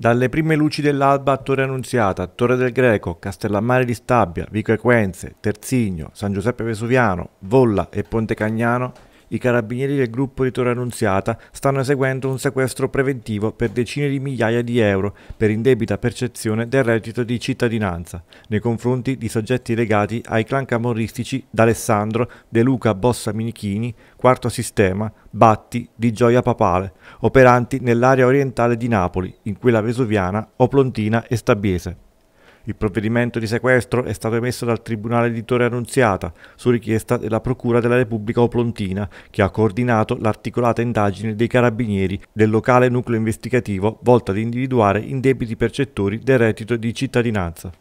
Dalle prime luci dell'alba a Torre Annunziata, Torre del Greco, Castellammare di Stabia, Vico Equenze, Terzigno, San Giuseppe Vesuviano, Volla e Ponte Cagnano i carabinieri del gruppo di Torre Annunziata stanno eseguendo un sequestro preventivo per decine di migliaia di euro per indebita percezione del reddito di cittadinanza nei confronti di soggetti legati ai clan camorristici d'Alessandro, De Luca Bossa Minichini, Quarto Sistema, Batti, di Gioia Papale, operanti nell'area orientale di Napoli, in quella vesuviana, oplontina e stabiese. Il provvedimento di sequestro è stato emesso dal Tribunale di Torre Annunziata su richiesta della Procura della Repubblica Oplontina, che ha coordinato l'articolata indagine dei carabinieri del locale nucleo investigativo volta ad individuare indebiti percettori del reddito di cittadinanza.